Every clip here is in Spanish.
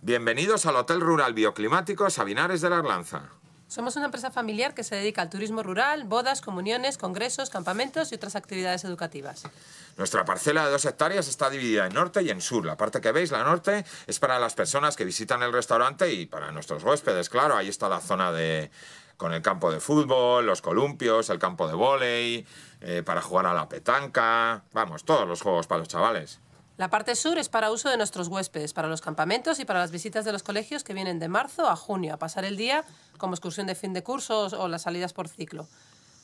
Bienvenidos al Hotel Rural Bioclimático Sabinares de la Arlanza. Somos una empresa familiar que se dedica al turismo rural, bodas, comuniones, congresos, campamentos y otras actividades educativas. Nuestra parcela de dos hectáreas está dividida en norte y en sur. La parte que veis, la norte, es para las personas que visitan el restaurante y para nuestros huéspedes, claro. Ahí está la zona con el campo de fútbol, los columpios, el campo de vóley, eh, para jugar a la petanca, vamos, todos los juegos para los chavales. La parte sur es para uso de nuestros huéspedes, para los campamentos y para las visitas de los colegios que vienen de marzo a junio, a pasar el día como excursión de fin de curso o las salidas por ciclo.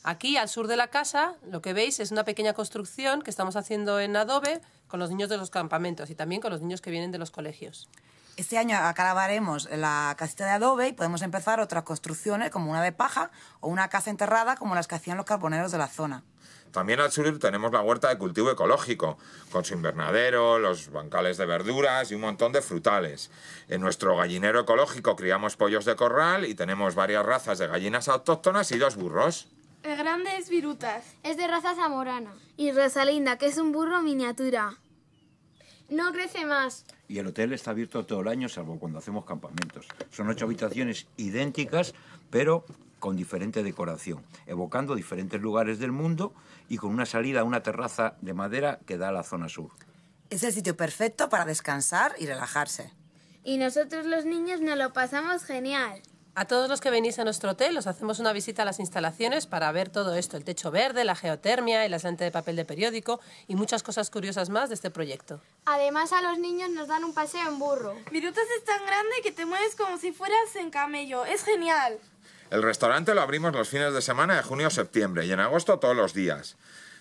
Aquí, al sur de la casa, lo que veis es una pequeña construcción que estamos haciendo en adobe con los niños de los campamentos y también con los niños que vienen de los colegios. Este año acabaremos la casita de adobe y podemos empezar otras construcciones como una de paja o una casa enterrada como las que hacían los carboneros de la zona. También al sur tenemos la huerta de cultivo ecológico, con su invernadero, los bancales de verduras y un montón de frutales. En nuestro gallinero ecológico criamos pollos de corral y tenemos varias razas de gallinas autóctonas y dos burros. El grande es Virutas, es de raza zamorana. Y Rosalinda, que es un burro miniatura. No crece más. Y el hotel está abierto todo el año, salvo cuando hacemos campamentos. Son ocho habitaciones idénticas, pero con diferente decoración, evocando diferentes lugares del mundo y con una salida a una terraza de madera que da a la zona sur. Es el sitio perfecto para descansar y relajarse. Y nosotros los niños nos lo pasamos genial. A todos los que venís a nuestro hotel os hacemos una visita a las instalaciones para ver todo esto, el techo verde, la geotermia, el asiento de papel de periódico y muchas cosas curiosas más de este proyecto. Además a los niños nos dan un paseo en burro. Virutas es tan grande que te mueves como si fueras en camello, es genial. El restaurante lo abrimos los fines de semana de junio a septiembre y en agosto todos los días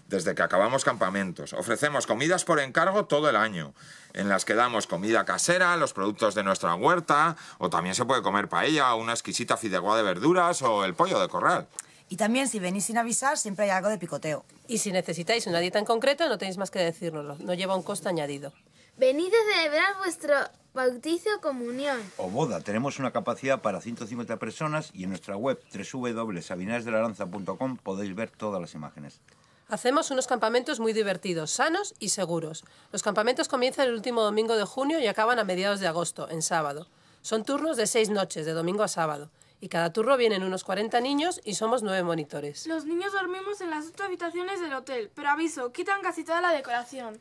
desde que acabamos campamentos. Ofrecemos comidas por encargo todo el año, en las que damos comida casera, los productos de nuestra huerta, o también se puede comer paella, una exquisita fideuá de verduras o el pollo de corral. Y también, si venís sin avisar, siempre hay algo de picoteo. Y si necesitáis una dieta en concreto, no tenéis más que decírnoslo. No lleva un costo añadido. Venid a celebrar vuestro bautizo comunión. O boda. Tenemos una capacidad para 150 personas y en nuestra web www.sabinasdelaranza.com podéis ver todas las imágenes. Hacemos unos campamentos muy divertidos, sanos y seguros. Los campamentos comienzan el último domingo de junio y acaban a mediados de agosto, en sábado. Son turnos de seis noches, de domingo a sábado. Y cada turno vienen unos 40 niños y somos nueve monitores. Los niños dormimos en las ocho habitaciones del hotel, pero aviso, quitan casi toda la decoración.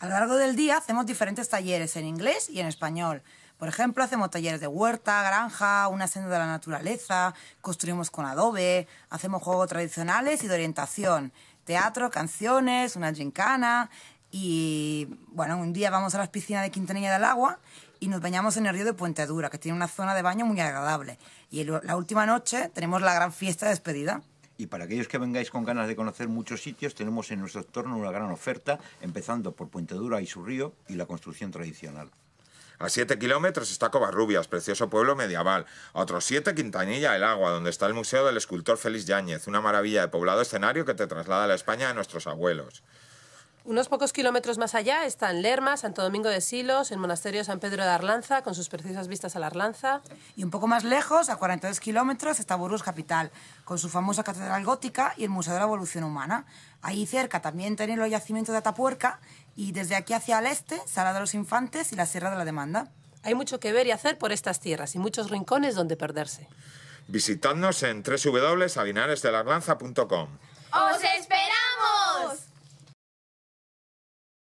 A lo largo del día hacemos diferentes talleres en inglés y en español. Por ejemplo, hacemos talleres de huerta, granja, una senda de la naturaleza, construimos con adobe, hacemos juegos tradicionales y de orientación teatro, canciones, una gincana y bueno, un día vamos a las piscinas de Quintanilla del Agua y nos bañamos en el río de Puente Dura, que tiene una zona de baño muy agradable. Y la última noche tenemos la gran fiesta de despedida. Y para aquellos que vengáis con ganas de conocer muchos sitios, tenemos en nuestro entorno una gran oferta, empezando por Puente Dura y su río y la construcción tradicional. A siete kilómetros está Covarrubias, precioso pueblo medieval. A otros siete, Quintanilla, el agua, donde está el Museo del Escultor Félix Yáñez, una maravilla de poblado escenario que te traslada a la España de nuestros abuelos. Unos pocos kilómetros más allá están Lerma, Santo Domingo de Silos, el monasterio San Pedro de Arlanza, con sus preciosas vistas a la Arlanza. Y un poco más lejos, a 42 kilómetros, está Burgos Capital, con su famosa catedral gótica y el Museo de la Evolución Humana. Ahí cerca también tenéis los yacimientos de Atapuerca y desde aquí hacia el este, Sala de los Infantes y la Sierra de la Demanda. Hay mucho que ver y hacer por estas tierras y muchos rincones donde perderse. Visitadnos en de